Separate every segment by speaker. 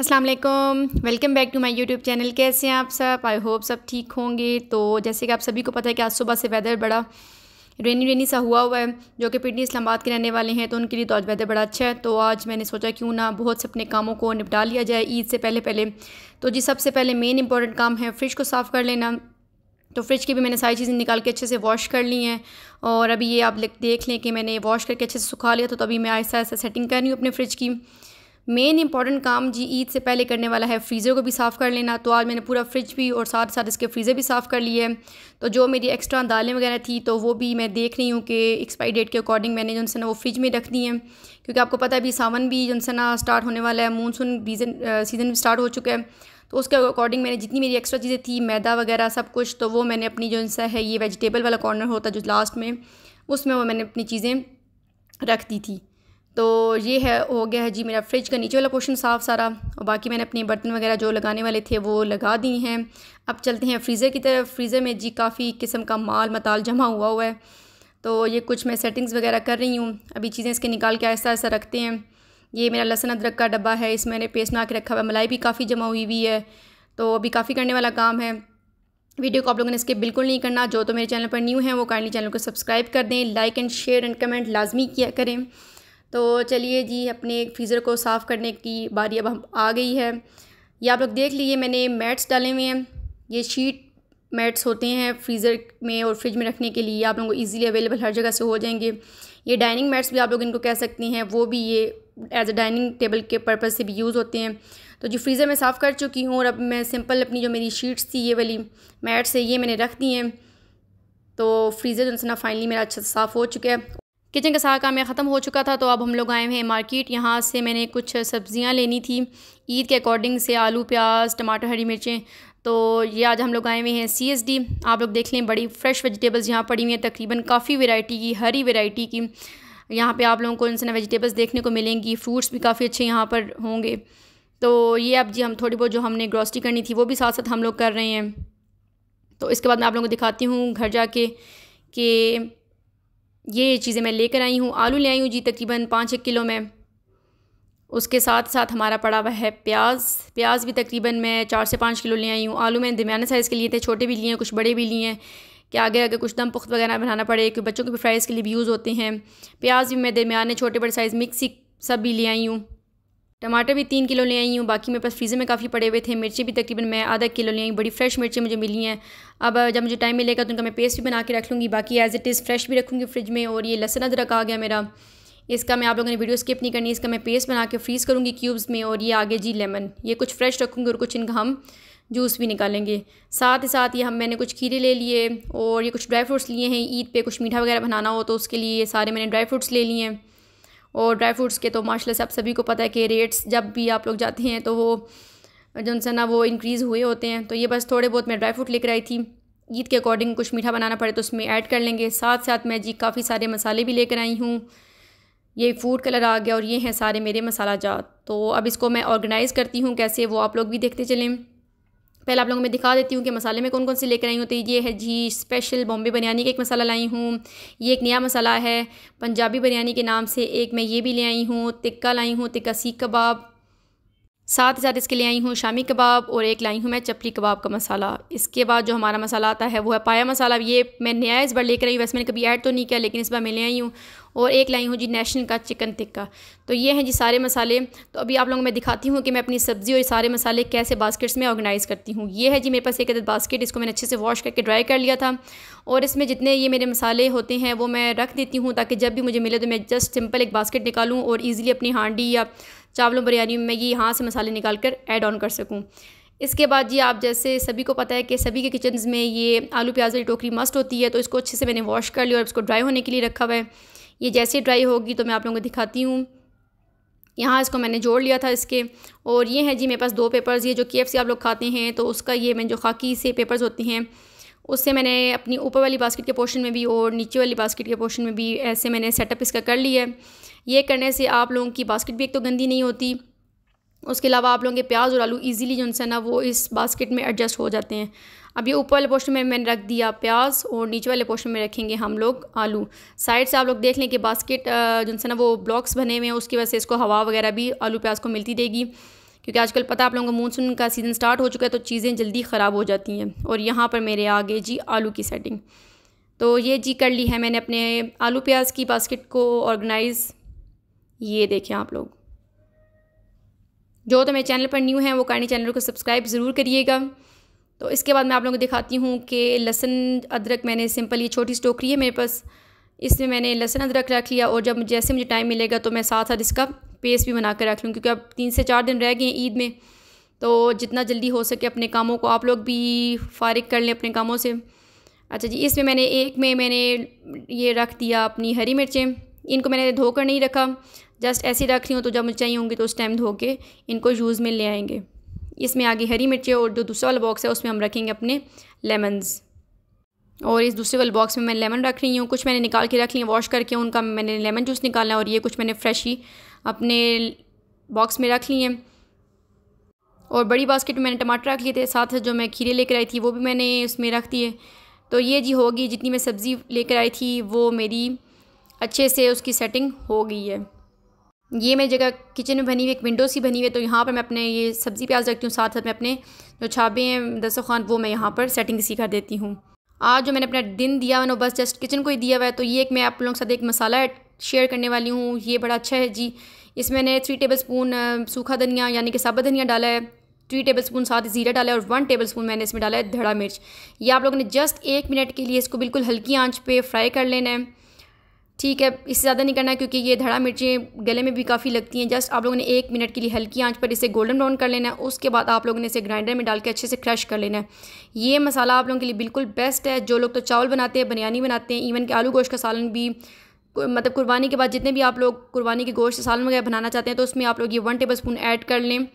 Speaker 1: Aslam welcome back to my YouTube channel कैसे हैं आप सब आई होप सब ठीक होंगे तो जैसे कि आप सभी को पता है कि आज सुबह से वेदर बड़ा रेनी रेनी सा हुआ हुआ है जो कि पिटनी इस्लामाबाद के रहने वाले हैं तो उनके लिए तो आज वेदर बड़ा अच्छा है तो आज मैंने सोचा क्यों ना बहुत से अपने कामों को निपटा लिया जाए ईद से पहले पहले तो जी सबसे पहले मेन इंपॉर्टेंट काम है फ्रिज को साफ़ कर लेना तो फ्रिज की भी मैंने सारी चीज़ें निकाल के अच्छे से वॉश कर ली हैं और अभी ये आप देख लें कि मैंने वॉश करके अच्छे से सुखा लिया तो अभी मैं आहिस्ता आहिस्ता सेटिंग कर रही हूँ अपने फ्रिज की मेन इंपॉर्टेंट काम जी ईद से पहले करने वाला है फ्रीज़र को भी साफ़ कर लेना तो आज मैंने पूरा फ्रिज भी और साथ साथ इसके फ्रीज़र भी साफ़ कर लिए हैं तो जो मेरी एक्स्ट्रा दालें वगैरह थी तो वो भी मैं देख रही हूँ कि एक्सपायरी डेट के अकॉर्डिंग मैंने जो ना वो फ्रिज में रख दी हैं क्योंकि आपको पता है अभी सावन भी जो ना स्टार्ट होने वाला है मानसून सीज़न स्टार्ट हो चुका है तो उसके अकॉर्डिंग मैंने जितनी मेरी एक्स्ट्रा चीज़ें थी मैदा वगैरह सब कुछ तो वो मैंने अपनी जो सा है ये वेजिटेबल वाला कॉर्नर होता जो लास्ट में उसमें वो मैंने अपनी चीज़ें रख दी थी तो ये है हो गया है जी मेरा फ्रिज का नीचे वाला पोर्शन साफ़ सारा और बाकी मैंने अपने बर्तन वगैरह जो लगाने वाले थे वो लगा दिए हैं अब चलते हैं फ्रीज़र की तरफ फ्रीज़र में जी काफ़ी किस्म का माल मताल जमा हुआ हुआ है तो ये कुछ मैं सेटिंग्स वगैरह कर रही हूँ अभी चीज़ें इसके निकाल के आहिस्ता आहिस्ता रखते हैं ये मेरा लहसन अदरक का डब्बा है इसमें मैंने पेस्ट बना के रखा हुआ मलाई भी काफ़ी जमा हुई हुई है तो अभी काफ़ी करने वाला काम है वीडियो को आप लोगों ने इसके बिल्कुल नहीं करना जो तो मेरे चैनल पर न्यू है वो काइंडली चैनल को सब्सक्राइब कर दें like and share and comment लाजमी किया करें तो चलिए जी अपने फ्रीज़र को साफ़ करने की बारी अब हम आ गई है ये आप लोग देख लीजिए मैंने मैट्स डाले हुए हैं ये शीट मैट्स होते हैं फ्रीज़र में और फ्रिज में रखने के लिए आप लोगों को ईज़िली अवेलेबल हर जगह से हो जाएंगे ये डाइनिंग मैट्स भी आप लोग इनको कह सकते हैं वो भी ये एज अ डाइनिंग टेबल के पर्पज़ से भी यूज़ होते हैं तो जो फ्रीज़र मैं साफ़ कर चुकी हूँ और अब मैं सिंपल अपनी जो मेरी शीट्स थी ये वाली मैट्स है ये मैंने रख दी हैं तो फ्रीज़र जो फाइनली मेरा अच्छा साफ़ हो चुका है किचन का सारा काम ख़त्म हो चुका था तो अब हम लोग आए हैं मार्केट यहाँ से मैंने कुछ सब्ज़ियाँ लेनी थी ईद के अकॉर्डिंग से आलू प्याज टमाटर हरी मिर्चें तो ये आज हम लोग आए हुए हैं सी एस डी आप लोग देख लें बड़ी फ्रेश वेजिटेबल्स यहाँ पड़ी हुई हैं तकरीबन काफ़ी वेराइटी की हरी वेराइटी की यहाँ पे आप लोगों को इंसान वेजिटेबल्स देखने को मिलेंगी फ्रूट्स भी काफ़ी अच्छे यहाँ पर होंगे तो ये अब जी हम थोड़ी बहुत जो हमने ग्रॉसरी करनी थी वो भी साथ साथ हम लोग कर रहे हैं तो इसके बाद मैं आप लोगों को दिखाती हूँ घर जाके कि ये चीज़ें मैं लेकर आई हूँ आलू ले आई हूँ जी तकरीबन पाँच एक किलो में उसके साथ साथ हमारा पड़ा हुआ है प्याज प्याज भी तकरीबन मैं चार से पाँच किलो ले आई हूँ आलू मैंने दरमियाना साइज़ के लिए थे छोटे भी लिए हैं कुछ बड़े भी लिए हैं कि आगे आगे कुछ दम पुख्त वगैरह बनाना पड़े क्योंकि बच्चों के फ्राइज़ के लिए भी यूज़ होते हैं प्याज भी मैं दरमियाने छोटे बड़े साइज़ मिक्सी सब भी ले आई हूँ टमाटर भी तीन किलो ले आई हूँ बाकी मेरे पास फ्रीज़र में काफ़ी पड़े हुए थे मिर्ची भी तकरीबन मैं आधा किलो ले आई बड़ी फ्रेश मिर्ची मुझे मिली हैं अब जब मुझे टाइम मिलेगा तो उनका मैं पेस्ट भी बना के रख लूँगी बाकी एज़ इट इज़ फ्रेश भी रखूँगी फ्रिज में और ये लहसन अदरक आ गया मेरा इसका मैं आप लोगों ने वीडियो स्किप नहीं करनी इसका मैं पेस्ट बना के फ्रीज़ करूँगी क्यूब्स में और ये आगे जी लेमन ये कुछ फ्रेश रखूँगी और कुछ इनका हम जूस भी निकालेंगे साथ ही साथ ये हम मैंने कुछ खीरे ले लिए और ये कुछ ड्राई फ्रूट्स लिए हैं ईद पे कुछ मीठा वगैरह बनाना हो तो उसके लिए ये सारे मैंने ड्राई फ्रूट्स ले लिए हैं और ड्राई फ्रूट्स के तो माशाल्लाह से आप सभी को पता है कि रेट्स जब भी आप लोग जाते हैं तो वो जो सा ना वो इंक्रीज़ हुए होते हैं तो ये बस थोड़े बहुत मैं ड्राई फ्रूट लेकर आई थी ईद के अकॉर्डिंग कुछ मीठा बनाना पड़े तो उसमें ऐड कर लेंगे साथ साथ मैं जी काफ़ी सारे मसाले भी लेकर आई हूँ ये फूड कलर आ गया और ये हैं सारे मेरे मसाला जात तो अब इसको मैं ऑर्गेनाइज़ करती हूँ कैसे वो आप लोग भी देखते चलें पहले आप लोगों में दिखा देती हूँ कि मसाले में कौन कौन से लेकर आई हूँ तो ये है जी स्पेशल बॉम्बे बिरयानी का एक मसाला लाई हूँ ये एक नया मसाला है पंजाबी बिरयानी के नाम से एक मैं ये भी ले आई हूँ तिक्का लाई हूँ तिक्का सीख कबाब साथ ही साथ इसके लिए आई हूँ शामी कबाब और एक लाई हूँ मैं चपली कबाब का मसाला इसके बाद जो हमारा मसाला आता है वो है पाया मसाला ये मैं नया इस बार लेकर आई हूँ वैसे मैंने कभी ऐड तो नहीं किया लेकिन इस बार मैं ले आई हूँ और एक लाई हूँ जी नेशनल का चिकन टिक्का तो ये हैं जी सारे मसाले तो अभी आप लोगों को मैं दिखाती हूँ कि मैं अपनी सब्ज़ी और सारे मसाले कैसे बास्केट्स में ऑर्गेनाइज़ करती हूँ ये है जी मेरे पास एक अदर बास्केट इसको मैंने अच्छे से वॉश करके ड्राई कर लिया था और इसमें जितने ये मेरे मसाले होते हैं वो मैं रख देती हूँ ताकि जब भी मुझे मिले तो मैं जस्ट सिंपल एक बास्केट निकालूँ और ईज़िली अपनी हांडी या चावलों बिरयानी में मैं ये यहाँ से मसाले निकाल कर ऐड ऑन कर सकूँ इसके बाद जी आप जैसे सभी को पता है कि सभी के किचन्स में ये आलू प्याज वाली टोकरी मस्ट होती है तो इसको अच्छे से मैंने वॉश कर लिया और इसको ड्राई होने के लिए रखा हुआ है ये जैसे ड्राई होगी तो मैं आप लोगों को दिखाती हूँ यहाँ इसको मैंने जोड़ लिया था इसके और ये है जी मेरे पास दो पेपर्स ये जो के आप लोग खाते हैं तो उसका ये मैं जो खाकी से पेपर्स होते हैं उससे मैंने अपनी ऊपर वाली बास्केट के पोर्शन में भी और नीचे वाली बास्केट के पोर्शन में भी ऐसे मैंने सेटअप इसका कर लिया है ये करने से आप लोगों की बास्केट भी एक तो गंदी नहीं होती उसके अलावा आप लोगों के प्याज और आलू इजीली जो है ना वो इस बास्केट में एडजस्ट हो जाते हैं अब ये ऊपर वाले पोर्शन में मैंने रख दिया प्याज और नीचे वाले पोर्शन में रखेंगे हम लोग आलू साइड से आप लोग देख लें कि बास्केट जो है ना वो ब्लॉक्स बने हुए हैं उसकी वजह से इसको हवा वगैरह भी आलू प्याज को मिलती देगी क्योंकि आजकल पता आप लोगों को मानसून का सीज़न स्टार्ट हो चुका है तो चीज़ें जल्दी ख़राब हो जाती हैं और यहाँ पर मेरे आगे जी आलू की सेटिंग तो ये जी कर ली है मैंने अपने आलू प्याज की बास्केट को ऑर्गेनाइज़ ये देखें आप लोग जो तो मेरे चैनल पर न्यू हैं वो कारणी चैनल को सब्सक्राइब ज़रूर करिएगा तो इसके बाद मैं आप लोगों को दिखाती हूँ कि लहसन अदरक मैंने सिंपल ये छोटी स्टोकरी है मेरे पास इसमें मैंने लहसन अदरक रख लिया और जब जैसे मुझे टाइम मिलेगा तो मैं साथ साथ इसका पेस्ट भी बना कर रख लूँ क्योंकि अब तीन से चार दिन रह गए ईद में तो जितना जल्दी हो सके अपने कामों को आप लोग भी फारिग कर लें अपने कामों से अच्छा जी इसमें मैंने एक में मैंने ये रख दिया अपनी हरी मिर्चें इनको मैंने धोकर नहीं रखा जस्ट ऐसी रख रही हूँ तो जब मुझे चाहिए होंगी तो उस टाइम धो के इनको यूज़ में ले आएंगे इसमें आगे हरी मिर्चें और जो दूसरा वाला बॉक्स है उसमें हम रखेंगे अपने लेमन्स और इस दूसरे वाले बॉक्स में मैं लेमन रख रही हूँ कुछ मैंने निकाल के रख लिया वॉश करके उनका मैंने लेमन जूस निकाला है और ये कुछ मैंने फ्रेश ही अपने बॉक्स में रख ली हैं और बड़ी बास्केट में मैंने टमाटर रख लिए थे साथ जो मैं खीरे लेकर आई थी वो भी मैंने उसमें रख दिए तो ये जी होगी जितनी मैं सब्ज़ी लेकर आई थी वो मेरी अच्छे से उसकी सेटिंग हो गई है ये मेरी जगह किचन में बनी हुई एक विंडो सी बनी हुई है तो यहाँ पर मैं अपने ये सब्ज़ी प्याज रखती हूँ साथ साथ में अपने जो छाबे हैं दसोखान वो मैं यहाँ पर सेटिंग सी कर देती हूँ आज जो मैंने अपना दिन दिया हुआ बस जस्ट किचन को ही दिया हुआ है तो ये एक मैं आप लोगों के साथ एक मसाला शेयर करने वाली हूँ ये बड़ा अच्छा है जी इसमें मैंने थ्री टेबल स्पून सूखा धनिया यानी कि साबा धनिया डाला है थ्री टेबल स्पून साथ ज़ीरा डाला है और वन टेबल स्पून मैंने इसमें डाला है धड़ा मिर्च ये आप लोगों ने जस्ट एक मिनट के लिए इसको बिल्कुल हल्की आंच पे फ्राई कर लेना है ठीक है इससे ज़्यादा नहीं करना है क्योंकि ये धड़ा मिर्चें गले में भी काफ़ी लगती हैं जस्ट आप लोगों ने एक मिनट के लिए हल्की आंच पर इसे गोल्डन ब्राउन कर लेना है उसके बाद आप लोगों ने इसे ग्राइंडर में डाल के अच्छे से क्रश कर लेना है ये मसाला आप लोगों के लिए बिल्कुल बेस्ट है जो लोग तो चावल बनाते हैं बिरयानी बनाते हैं इवन के आलू गोश्त का सालन भी मतलब कुर्बानी के बाद जितने भी आप लोग कुर्बानी के गोश्त सालन वगैरह बनाना चाहते हैं तो उसमें आप लोग ये वन टेबल स्पून ऐड कर लें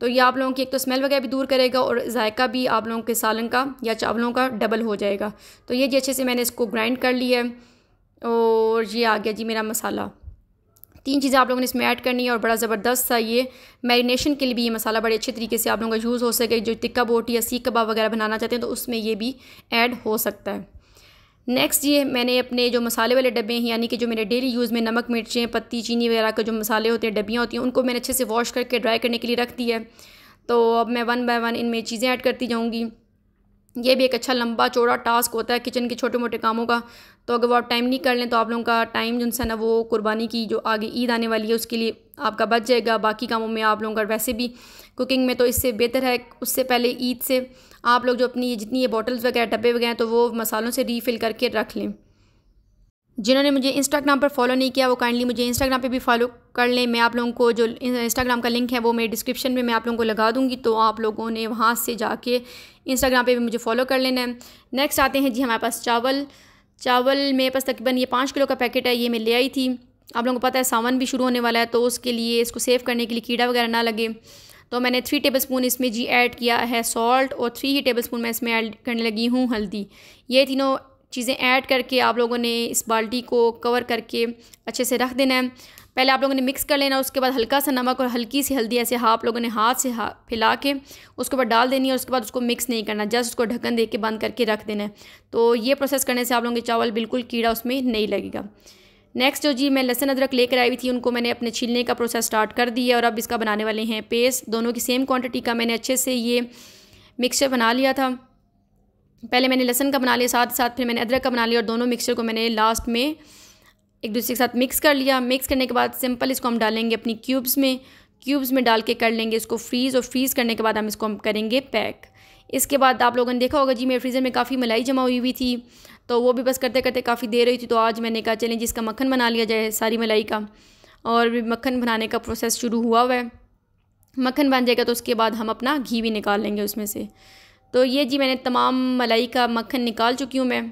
Speaker 1: तो ये आप लोगों की एक तो स्मेल वगैरह भी दूर करेगा और जायका भी आप लोगों के सालन का या चावलों का डबल हो जाएगा तो ये जी अच्छे से मैंने इसको ग्राइंड कर लिया है और ये आ गया जी मेरा मसाला तीन चीज़ें आप लोगों ने इसमें ऐड करनी है और बड़ा ज़बरदस्त था ये मैरिनेशन के लिए भी ये मसाला बड़े अच्छे तरीके से आप लोगों का यूज़ हो सके जो टिक्का बोटी या सीख कबाब वगैरह बनाना चाहते हैं तो उसमें ये भी ऐड हो सकता है नेक्स्ट ये मैंने अपने जो मसाले वाले डब्बे हैं यानी कि जो मेरे डेली यूज़ में नमक मिर्चें पत्ती चीनी वगैरह के जो मसाले होते हैं डब्बियाँ होती हैं उनको मैंने अच्छे से वॉश करके ड्राई करने के लिए रख दी है तो अब मैं वन बाय वन इनमें चीज़ें ऐड करती जाऊँगी ये भी एक अच्छा लंबा चौड़ा टास्क होता है किचन के छोटे मोटे कामों का तो अगर वो आप टाइम नहीं कर लें तो आप लोगों का टाइम जो है ना वो कुर्बानी की जो आगे ईद आने वाली है उसके लिए आपका बच जाएगा बाकी कामों में आप लोगों का वैसे भी कुकिंग में तो इससे बेहतर है उससे पहले ईद से आप लोग जो अपनी जितनी ये बॉटल्स वगैरह डब्बे वगैरह तो वो मसालों से रीफ़िल करके रख लें जिन्होंने मुझे इंस्टाग्राम पर फॉलो नहीं किया वो काइंडली मुझे इंस्टाग्राम पे भी फॉलो कर लें मैं आप लोगों को जो इंस्टाग्राम का लिंक है वो मेरे डिस्क्रिप्शन में मैं आप लोगों को लगा दूंगी तो आप लोगों ने वहाँ से जाके इंस्टाग्राम पे भी मुझे फॉलो कर लेना है नेक्स्ट आते हैं जी हमारे पास चावल चावल मेरे पास तकरीबन ये पाँच किलो का पैकेट है ये मैं ले आई थी आप लोगों को पता है सावन भी शुरू होने वाला है तो उसके लिए इसको सेव करने के लिए कीड़ा वगैरह ना लगे तो मैंने थ्री टेबल स्पून इसमें जी ऐड किया है सॉल्ट और थ्री ही टेबल स्पून मैं इसमें ऐड करने लगी हूँ हल्दी ये तीनों चीज़ें ऐड करके आप लोगों ने इस बाल्टी को कवर करके अच्छे से रख देना है पहले आप लोगों ने मिक्स कर लेना उसके बाद हल्का सा नमक और हल्की सी हल्दी ऐसे हाँ आप लोगों ने हाथ से हाँ फैला के उसके ऊपर डाल देनी है और उसके बाद उसको मिक्स नहीं करना जस्ट उसको ढक्कन दे के बंद करके रख देना है तो ये प्रोसेस करने से आप लोगों के चावल बिल्कुल कीड़ा उसमें नहीं लगेगा नेक्स्ट जो जी मैं लहसन अदरक लेकर आई हुई थी उनको मैंने अपने छीलने का प्रोसेस स्टार्ट कर दिया और अब इसका बनाने वाले हैं पेस्ट दोनों की सेम क्वान्टिटी का मैंने अच्छे से ये मिक्सचर बना लिया था पहले मैंने लहसन का बना लिया साथ साथ फिर मैंने अदरक का बना लिया और दोनों मिक्सचर को मैंने लास्ट में एक दूसरे के साथ मिक्स कर लिया मिक्स करने के बाद सिंपल इसको हम डालेंगे अपनी क्यूब्स में क्यूब्स में डाल के कर लेंगे इसको फ्रीज़ और फ्रीज़ करने के बाद हम इसको हम करेंगे पैक इसके बाद आप लोगों ने देखा होगा जी मेरे फ्रीज़र में काफ़ी मलाई जमा हुई हुई थी तो वो भी बस करते करते काफ़ी देर हुई थी तो आज मैंने कहा चलें जिसका मक्खन बना लिया जाए सारी मलाई का और भी मक्खन बनाने का प्रोसेस शुरू हुआ हुआ है मक्खन बन जाएगा तो उसके बाद हम अपना घी भी निकाल लेंगे उसमें से तो ये जी मैंने तमाम मलाई का मक्खन निकाल चुकी हूँ मैं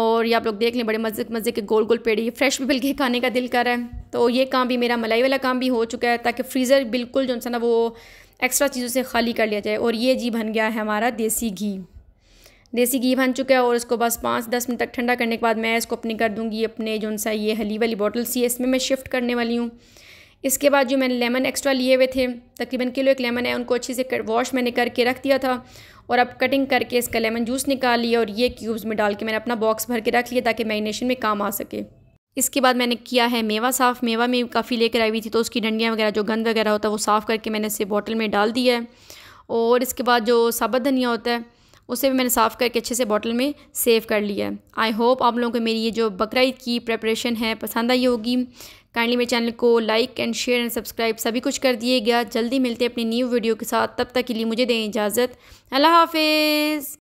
Speaker 1: और ये आप लोग देख लें बड़े मज़े मज़े के गोल गोल पेड़ी ये फ्रेश भी बिल के खाने का दिल कर रहा है तो ये काम भी मेरा मलाई वाला काम भी हो चुका है ताकि फ्रीज़र बिल्कुल जो सा ना वो एक्स्ट्रा चीज़ों से खाली कर लिया जाए और ये जी बन गया है हमारा देसी घी देसी घी बन चुका है और इसको बस पाँच दस मिनट तक ठंडा करने के बाद मैं इसको अपनी कर दूँगी अपने जो सा ये हली वाली बॉटल सी इसमें मैं शिफ्ट करने वाली हूँ इसके बाद जो मैंने लेमन एक्स्ट्रा लिए हुए थे तकरीबन किलो एक लेमन है उनको अच्छे से वॉश मैंने करके रख दिया था और अब कटिंग करके इसका लेमन जूस निकाल लिया और ये क्यूब्स में डाल के मैंने अपना बॉक्स भर के रख लिया ताकि मैरिनेशन में काम आ सके इसके बाद मैंने किया है मेवा साफ़ मेवा में काफ़ी लेकर आई हुई थी तो उसकी डंडियाँ वगैरह जो गंद वगैरह होता है वो साफ़ करके मैंने इसे बॉटल में डाल दिया है और इसके बाद जो साबत धनिया होता है उसे भी मैंने साफ़ करके अच्छे से बॉटल में सेव कर लिया है आई होप आप लोगों को मेरी ये जो बकरा की प्रेपरेशन है पसंद आई होगी काइंडली मेरे चैनल को like and share and subscribe सभी कुछ कर दिएगा जल्दी मिलते हैं अपनी न्यू वीडियो के साथ तब तक के लिए मुझे दें इजाज़त अल्लाह हाफिज़